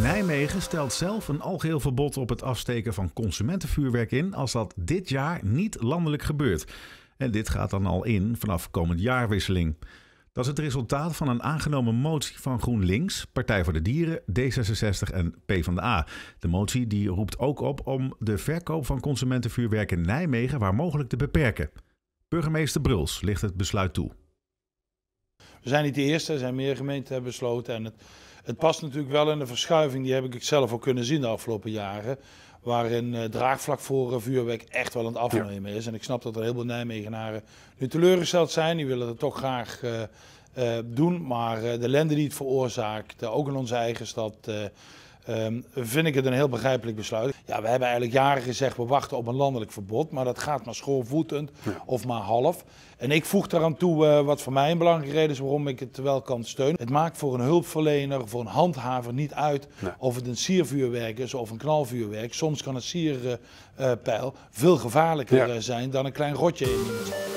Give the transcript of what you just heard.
Nijmegen stelt zelf een algeheel verbod op het afsteken van consumentenvuurwerk in als dat dit jaar niet landelijk gebeurt. En dit gaat dan al in vanaf komend jaarwisseling. Dat is het resultaat van een aangenomen motie van GroenLinks, Partij voor de Dieren, D66 en PvdA. De motie die roept ook op om de verkoop van consumentenvuurwerk in Nijmegen waar mogelijk te beperken. Burgemeester Bruls ligt het besluit toe. We zijn niet de eerste, er zijn meer gemeenten hebben besloten. En het, het past natuurlijk wel in de verschuiving, die heb ik zelf ook kunnen zien de afgelopen jaren. Waarin eh, draagvlak voor uh, vuurwerk echt wel aan het afnemen is. En ik snap dat er heel veel Nijmegenaren nu teleurgesteld zijn. Die willen het toch graag eh, doen. Maar de lende die het veroorzaakt, ook in onze eigen stad Ehm, vind ik het een heel begrijpelijk besluit. Ja, we hebben eigenlijk jaren gezegd, we wachten op een landelijk verbod, maar dat gaat maar schoorvoetend of maar half. En ik voeg daaraan toe eh, wat voor mij een belangrijke reden is waarom ik het wel kan steunen. Het maakt voor een hulpverlener, voor een handhaver niet uit of het een siervuurwerk is of een knalvuurwerk. Soms kan een sierpijl veel gevaarlijker eh, zijn dan een klein rotje in